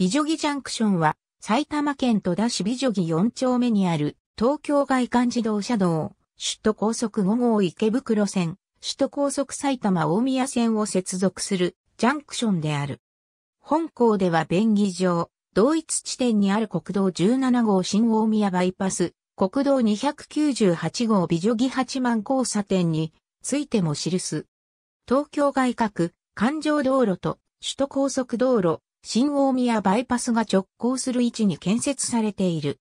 美女木ジャンクションは埼玉県戸田市美女木4丁目にある東京外環自動車道、首都高速5号池袋線、首都高速埼玉大宮線を接続するジャンクションである。本校では便宜上、同一地点にある国道17号新大宮バイパス、国道298号美女木八幡交差点についても記す。東京外郭、環状道路と首都高速道路、新大宮バイパスが直行する位置に建設されている。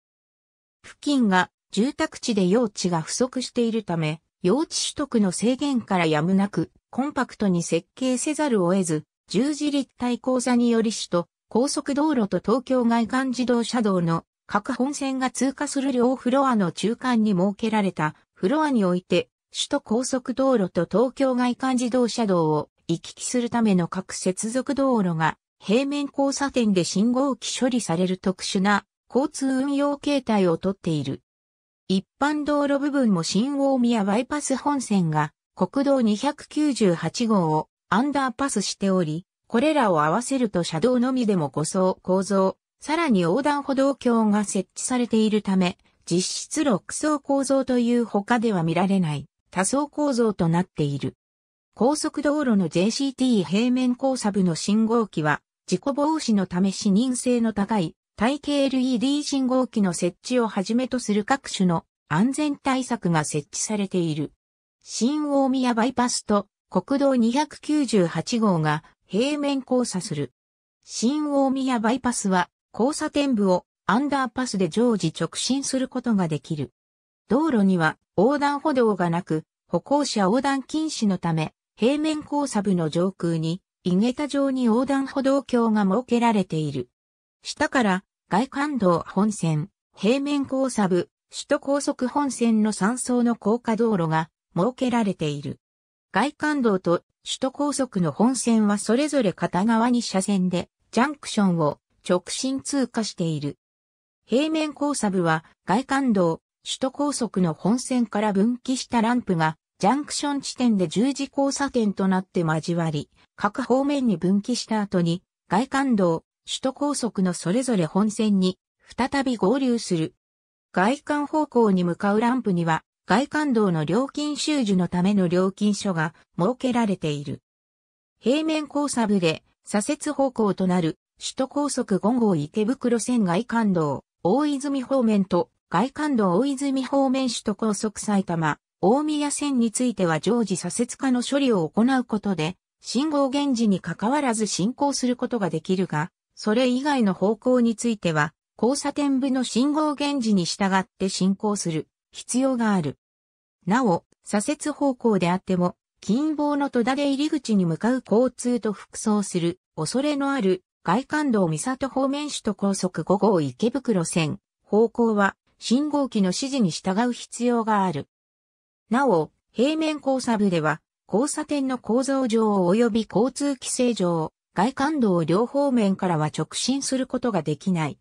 付近が住宅地で用地が不足しているため、用地取得の制限からやむなく、コンパクトに設計せざるを得ず、十字立体交座により首都、高速道路と東京外環自動車道の各本線が通過する両フロアの中間に設けられたフロアにおいて、首都高速道路と東京外環自動車道を行き来するための各接続道路が平面交差点で信号機処理される特殊な交通運用形態をとっている。一般道路部分も新大宮バイパス本線が国道298号をアンダーパスしており、これらを合わせると車道のみでも5層構造、さらに横断歩道橋が設置されているため、実質6層構造という他では見られない多層構造となっている。高速道路の JCT 平面交差部の信号機は、事故防止のため視認性の高い体系 LED 信号機の設置をはじめとする各種の安全対策が設置されている。新大宮バイパスと国道298号が平面交差する。新大宮バイパスは交差点部をアンダーパスで常時直進することができる。道路には横断歩道がなく、歩行者横断禁止のため、平面交差部の上空に、井桁状に横断歩道橋が設けられている。下から外環道本線、平面交差部、首都高速本線の3層の高架道路が設けられている。外環道と首都高速の本線はそれぞれ片側に車線でジャンクションを直進通過している。平面交差部は外環道、首都高速の本線から分岐したランプがジャンクション地点で十字交差点となって交わり、各方面に分岐した後に、外環道、首都高速のそれぞれ本線に、再び合流する。外環方向に向かうランプには、外環道の料金収受のための料金所が設けられている。平面交差部で左折方向となる首都高速5号池袋線外環道、大泉方面と外環道大泉方面首都高速埼玉、大宮線については常時左折化の処理を行うことで、信号源氏に関わらず進行することができるが、それ以外の方向については、交差点部の信号源氏に従って進行する必要がある。なお、左折方向であっても、近傍の戸田で入り口に向かう交通と服装する恐れのある外環道三里方面首都高速5号池袋線方向は信号機の指示に従う必要がある。なお、平面交差部では、交差点の構造上及び交通規制上、外環道両方面からは直進することができない。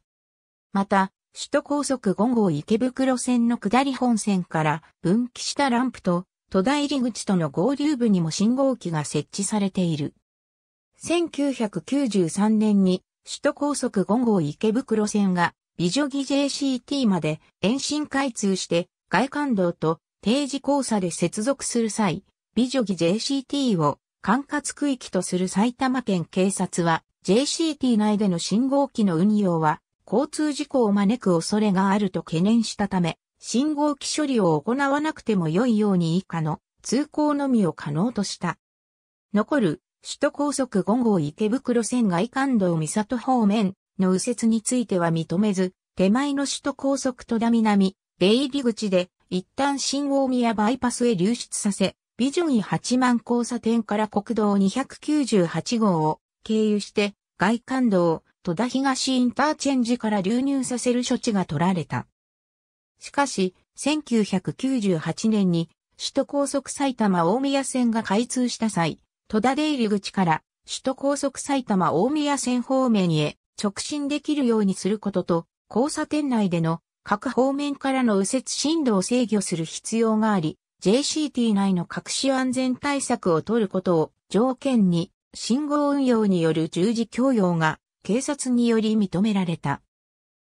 また、首都高速5号池袋線の下り本線から分岐したランプと、戸田入口との合流部にも信号機が設置されている。1993年に首都高速5号池袋線が美女木 JCT まで延伸開通して外環道と定時交差で接続する際、美女儀 JCT を管轄区域とする埼玉県警察は、JCT 内での信号機の運用は、交通事故を招く恐れがあると懸念したため、信号機処理を行わなくても良いように以下の通行のみを可能とした。残る首都高速5号池袋線外環道三里方面の右折については認めず、手前の首都高速戸田南、出入り口で一旦新大宮バイパスへ流出させ、ビジョン8万交差点から国道298号を経由して、外環道、戸田東インターチェンジから流入させる処置が取られた。しかし、1998年に首都高速埼玉大宮線が開通した際、戸田出入り口から首都高速埼玉大宮線方面へ直進できるようにすることと、交差点内での各方面からの右折振動を制御する必要があり、JCT 内の隠し安全対策を取ることを条件に、信号運用による十字供用が警察により認められた。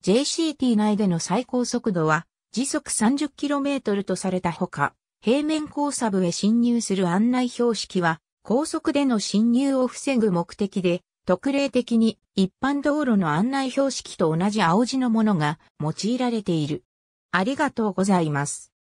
JCT 内での最高速度は時速 30km とされたほか、平面交差部へ進入する案内標識は高速での進入を防ぐ目的で特例的に一般道路の案内標識と同じ青字のものが用いられている。ありがとうございます。